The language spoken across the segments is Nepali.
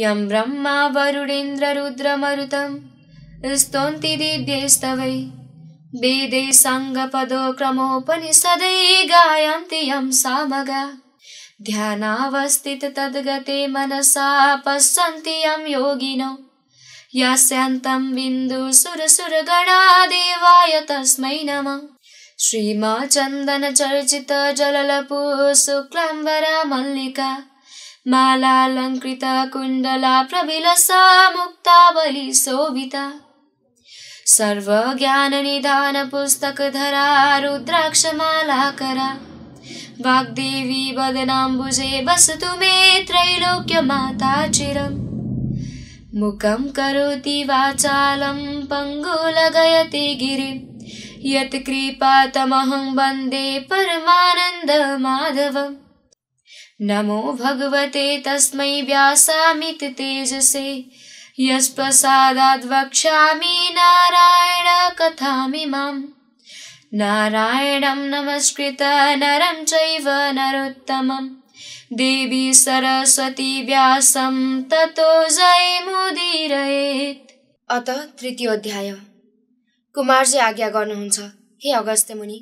यं ब्रह्मा वरुडेन्द्ररुद्रमरुतं स्तोन्ति दिव्यैस्तवै वेदे क्रमोपनिषदै गायन्ति यं सामग ध्यानावस्थित तद्गते मनसा पश्यन्ति यं योगिनो यास्यन्तं देवाय तस्मै नमः श्रीमा जललपु वरा मल्लिका मालालङ्कृता कुण्डला प्रविलसा मुक्तावली शोभिता सर्वज्ञाननिधानपुस्तकधरा रुद्राक्षमालाकरा वाग्देवी वदनाम्बुजे वसतु मे त्रैलोक्यमाता चिरम् मुखं करोति वाचालं पङ्गुलगयति गिरिं यत्कृपातमहं वन्दे परमानन्दमाधवम् नमो भगवते तस्मै व्यासामिति तेजसे नारायण वक्ष्यामि माम् नारायणं नमस्कृत नरं चैव नरोत्तमं देवी सरस्वती व्यासं ततो जयमुदीरयेत् अत अध्याय कुमारजी आज्ञा गर्नुहुन्छ हे अगस्त्य मुनि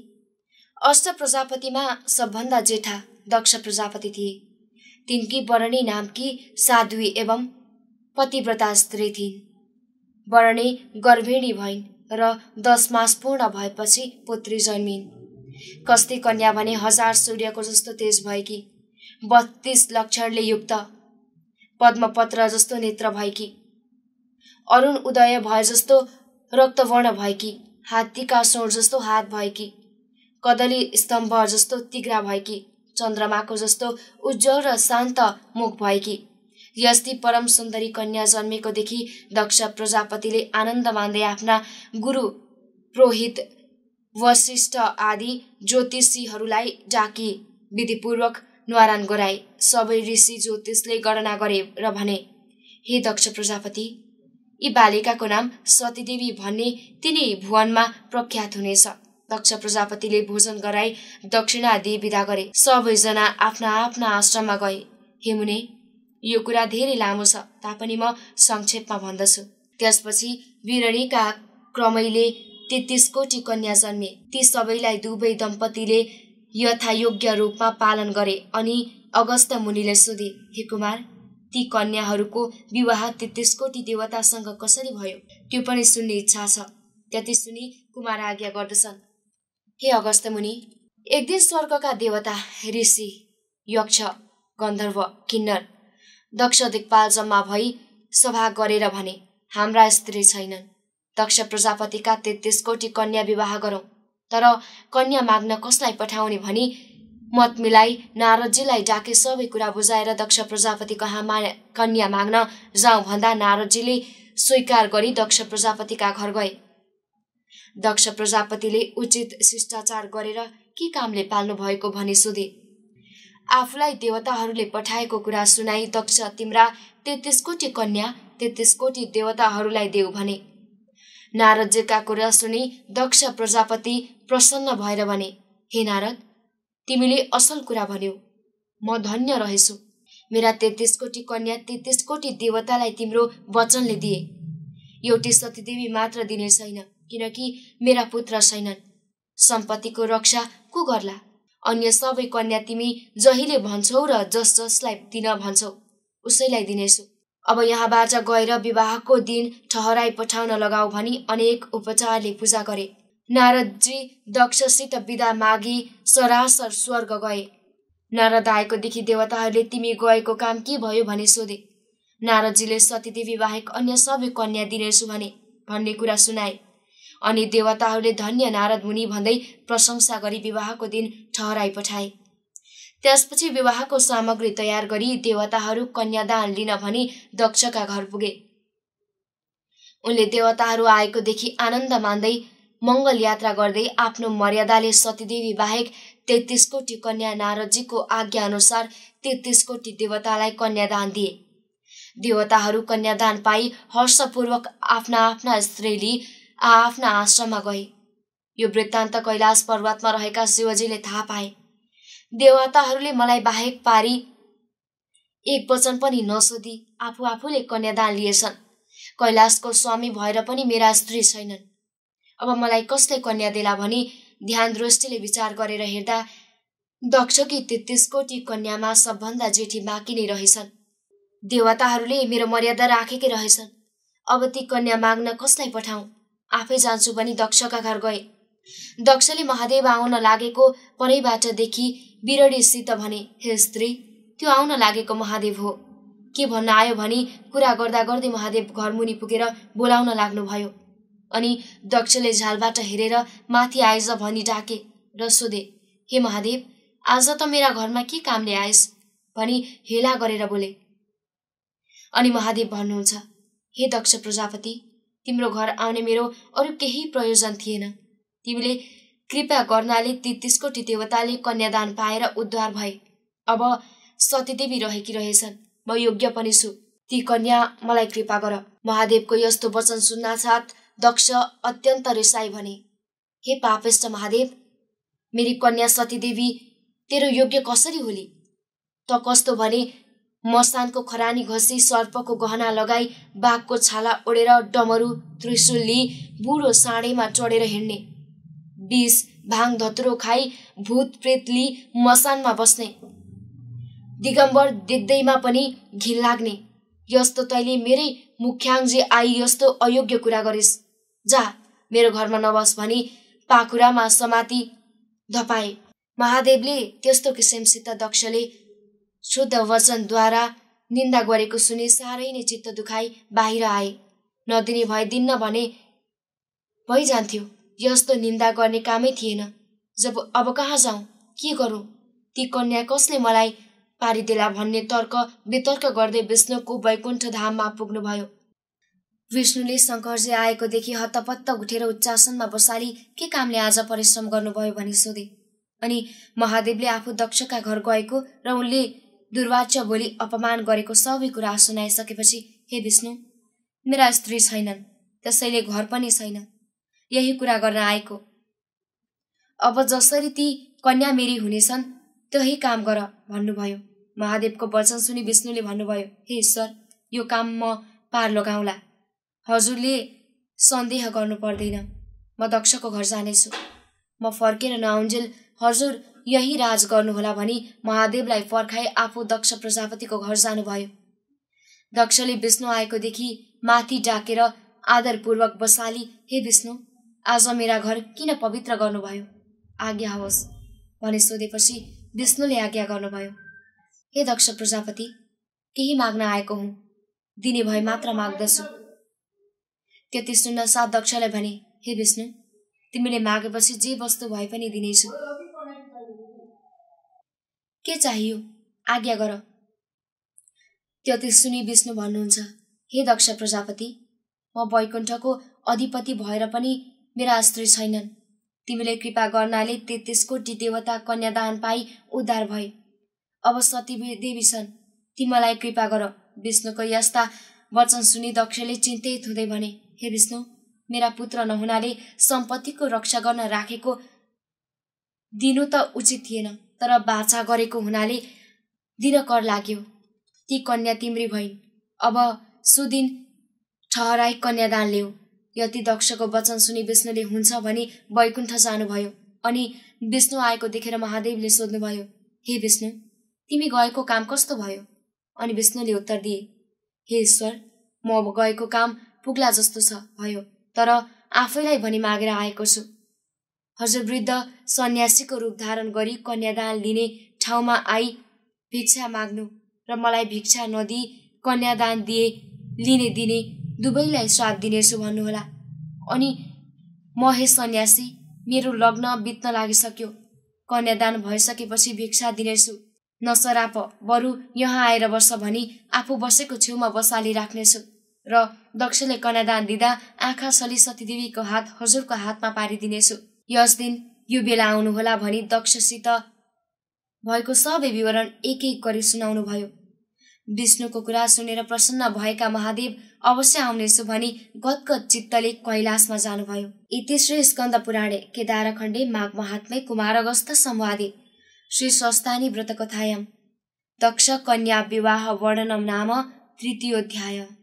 अष्ट प्रजापतिमा सबभन्दा जेठा दक्ष प्रजापति थिए तिनकी वर्णी नामकी साध्वी एवं पतिव्रता स्त्री थिइन् वर्णी गर्भिणी भइन् र दस मास पूर्ण भएपछि पुत्री जन्मिन् कस्ती कन्या भने हजार सूर्यको जस्तो तेज भएकी बत्तीस लक्षणले युक्त पद्मपत्र जस्तो नेत्र भएकी अरुण उदय भए जस्तो रक्तवर्ण भएकी हात्तीका सोर जस्तो हात भएकी कदली स्तम्भ जस्तो तिग्रा भएकी चन्द्रमाको जस्तो उज्जवल र शान्त मुख भएकी यस्ती परम सुन्दरी कन्या जन्मेकोदेखि दक्ष प्रजापतिले आनन्द मान्दै आफ्ना गुरु पुरोहित वशिष्ठ आदि ज्योतिषीहरूलाई डाकी विधिपूर्वक न्वारान गराए सबै ऋषि ज्योतिषले गणना गरे र भने हे दक्ष प्रजापति यी बालिकाको नाम सतीदेवी भन्ने तिनी भुवनमा प्रख्यात हुनेछ दक्ष प्रजापतिले भोजन गराई दक्षिणा दिई विदा गरे सबैजना आफ्ना आफ्ना आश्रममा गए हेमुने यो कुरा धेरै लामो छ तापनि म संक्षेपमा भन्दछु त्यसपछि विरणीका क्रमैले तेत्तिस कोटी कन्या जन्मे ती सबैलाई दुवै दम्पतिले यथायोग्य रूपमा पालन गरे अनि अगस्त मुनिले सोधे हे कुमार ती कन्याहरूको विवाह तेत्तिस कोटी देवतासँग कसरी भयो त्यो पनि सुन्ने इच्छा छ त्यति सुनि कुमार आज्ञा गर्दछन् हे अगस्त मुनि एक दिन स्वर्गका देवता ऋषि यक्ष गन्धर्व किन्नर दक्ष दिक्पाल जम्मा भई सभा गरेर भने हाम्रा स्त्री छैनन् दक्ष प्रजापतिका तेत्तिस कोटी कन्या विवाह गरौँ तर कन्या माग्न कसलाई पठाउने भनी मत मिलाई नारदजीलाई डाके सबै कुरा बुझाएर दक्ष प्रजापति कहाँ मा कन्या माग्न जाउँ भन्दा नारदजीले स्वीकार गरी दक्ष प्रजापतिका घर गए दक्ष प्रजापतिले उचित शिष्टाचार गरेर के कामले पाल्नु भएको भने सोधे आफूलाई देवताहरूले पठाएको कुरा सुनाई दक्ष तिम्रा तेत्तिस कोटी कन्या तेत्तिस कोटी देवताहरूलाई देऊ भने नारदजीका कुरा सुनि दक्ष प्रजापति प्रसन्न भएर भने हे नारद तिमीले असल कुरा भन्यौ म धन्य रहेछु मेरा तेत्तिस कोटी कन्या तेत्तिस कोटी देवतालाई तिम्रो वचनले दिए एउटी सतीदेवी मात्र दिने छैन किनकि मेरा पुत्र छैनन् सम्पत्तिको रक्षा को गर्ला अन्य सबै कन्या तिमी जहिले भन्छौ र जस जसलाई दिन भन्छौ उसैलाई दिनेछु अब यहाँबाट गएर विवाहको दिन ठहराई पठाउन लगाऊ भनी अनेक उपचारले पूजा गरे नारदजी दक्षसित विदा मागी सरासर स्वर्ग गए नारद आएकोदेखि देवताहरूले तिमी गएको काम के भयो भने सोधे नारदजीले सतीदेवी बाहेक अन्य सबै कन्या दिनेछु भने भन्ने कुरा सुनाए अनि देवताहरूले धन्य नारद मुनि भन्दै प्रशंसा गरी विवाहको दिन ठहराई पठाए त्यसपछि विवाहको सामग्री तयार गरी देवताहरू कन्यादान लिन भनी दक्षका घर पुगे उनले देवताहरू आएकोदेखि आनन्द मान्दै मङ्गल यात्रा गर्दै आफ्नो मर्यादाले सतीदेवी बाहेक तेत्तिस कोटी कन्या नारदजीको आज्ञा अनुसार तेत्तिस कोटी देवतालाई कन्यादान दिए देवताहरू कन्यादान पाई हर्षपूर्वक आफ्ना आफ्ना स्त्री आआफ्ना आश्रममा गए यो वृत्तान्त कैलाश पर्वतमा रहेका शिवजीले थाहा पाए देवताहरूले मलाई बाहेक पारी एक वचन पनि नसोधी आफू आफूले कन्यादान लिएछन् कैलाशको स्वामी भएर पनि मेरा स्त्री छैनन् अब मलाई कसले कन्या देला भनी ध्यान दृष्टिले विचार गरेर हेर्दा दक्षकी तेत्तिस कोटी कन्यामा सबभन्दा जेठी बाँकी नै रहेछन् देवताहरूले मेरो मर्यादा राखेकै रहेछन् अब ती कन्या माग्न कसलाई पठाउँ आफै जान्छु भनी दक्षका घर गए दक्षले महादेव आउन लागेको परैबाट देखि बिरडीसित भने हे स्त्री त्यो आउन लागेको महादेव हो के भन्न आयो भनी कुरा गर्दा गर्दै महादेव घरमुनि पुगेर बोलाउन लाग्नुभयो अनि दक्षले झालबाट हेरेर माथि आएज भनी डाके र सोधे हे महादेव आज त मेरा घरमा के कामले आएस भनी हेला गरेर बोले अनि महादेव भन्नुहुन्छ हे दक्ष प्रजापति तिम्रो घर आउने मेरो अरू केही प्रयोजन थिएन तिमीले कृपा गर्नाले ती त्यसको देवताले कन्यादान पाएर उद्धार भए अब सतीदेवी रहेकी रहेछन् म योग्य पनि छु ती कन्या मलाई कृपा गर महादेवको यस्तो वचन सुन्नासाथ दक्ष अत्यन्त रिसाई भने हे पापेष्ट महादेव मेरी कन्या सतीदेवी तेरो योग्य कसरी होली त कस्तो भने मसानको खरानी घसी सर्पको गहना लगाई बाघको छाला ओढेर डमरु लिई बुढो साँडेमा चढेर हिँड्ने बिस भाङ धत्रो खाई भूत प्रेत प्रेतली मसानमा बस्ने दिगम्बर देख्दैमा पनि घिन लाग्ने यस्तो तैँले मेरै मुख्याङ्जी आई यस्तो अयोग्य कुरा गरिस् जा मेरो घरमा नबस् भनी पाखुरामा समाति धपाए महादेवले त्यस्तो किसिमसित दक्षले शुद्ध वचनद्वारा निन्दा गरेको सुने साह्रै नै चित्त दुखाई बाहिर आए नदिने भए दिन्न भने भइजान्थ्यो यस्तो निन्दा गर्ने कामै थिएन जब अब कहाँ जाउँ के गरौँ ती कन्या कसले मलाई पारिदेला भन्ने तर्क वितर्क गर्दै विष्णुको वैकुण्ठ धाममा पुग्नुभयो विष्णुले शङ्करजी आएकोदेखि हत्तपत्त उठेर उच्चासनमा बसाली के कामले आज परिश्रम गर्नुभयो भनी सोधे अनि महादेवले आफू दक्षका घर गएको र उनले दुर्वाच्य बोली अपमान गरेको सबै कुरा सुनाइसकेपछि हे विष्णु मेरा स्त्री छैनन् त्यसैले घर पनि छैन यही कुरा गर्न आएको अब जसरी ती कन्या मेरी हुनेछन् त्यही काम गर भन्नुभयो महादेवको वचन सुनि विष्णुले भन्नुभयो हे ईश्वर यो काम म पार लगाउँला हजुरले सन्देह गर्नु पर्दैन म दक्षको घर जानेछु म फर्केन नआउन्जेल हजुर यही राज गर्नुहोला भनी महादेवलाई फर्काए आफू दक्ष प्रजापतिको घर जानुभयो दक्षले विष्णु आएकोदेखि माथि डाकेर आदरपूर्वक बसाली हे विष्णु आज मेरा घर किन पवित्र गर्नुभयो आज्ञा होस् भने सोधेपछि विष्णुले आज्ञा गर्नुभयो हे दक्ष प्रजापति केही माग्न आएको हुँ दिने भए मात्र माग्दछु त्यति सुन्न साथ दक्षलाई भने हे विष्णु तिमीले मागेपछि जे वस्तु भए पनि दिनेछु के चाहियो आज्ञा गर त्यति सुनि विष्णु भन्नुहुन्छ हे दक्ष प्रजापति म वैकुण्ठको अधिपति भएर पनि मेरा आश्रय छैनन् तिमीले कृपा गर्नाले तेत्तिसको देवता कन्यादान पाई उद्धार भए अब सती देवी छन् तिमीलाई कृपा गर विष्णुको यस्ता वचन सुनि दक्षले चिन्तित हुँदै भने हे विष्णु मेरा पुत्र नहुनाले सम्पत्तिको रक्षा गर्न राखेको दिनु त उचित थिएन तर बाछा गरेको हुनाले दिन कर लाग्यो ती कन्या तिम्री भइन् अब सुदिन ठहराई कन्यादान ल्याऊ यति दक्षको वचन सुनि विष्णुले हुन्छ भनी वैकुण्ठ जानुभयो अनि विष्णु आएको देखेर महादेवले सोध्नुभयो हे विष्णु तिमी गएको काम कस्तो भयो अनि विष्णुले उत्तर दिए हे ईश्वर म अब गएको काम पुग्ला जस्तो छ भयो तर आफैलाई भनी मागेर आएको छु हजुर वृद्ध सन्यासीको रूप धारण गरी कन्यादान लिने ठाउँमा आई भिक्षा माग्नु र मलाई भिक्षा नदिई कन्यादान दिए लिने दिने दुवैलाई स्वाद दिनेछु भन्नुहोला अनि म हे सन्यासी मेरो लग्न बित्न लागिसक्यो कन्यादान भइसकेपछि भिक्षा दिनेछु नसराप बरु यहाँ आएर बस्छ भनी आफू बसेको छेउमा बसाली राख्नेछु र दक्षले कन्यादान दिँदा आँखा सली सतीदेवीको हात हजुरको हातमा पारिदिनेछु यस दिन यो बेला आउनुहोला भनी दक्षसित भएको सबै विवरण एक एक गरी सुनाउनु भयो विष्णुको कुरा सुनेर प्रसन्न भएका महादेव अवश्य आउनेछु भनी गदगद चित्तले कैलाशमा जानुभयो यति श्री स्कन्द पुराणे केदारखण्डे माघ महात्मै कुमार अगस्त संवादे श्री व्रत व्रतकथायम दक्ष कन्या विवाह वर्णनम नाम तृतीयोध्याय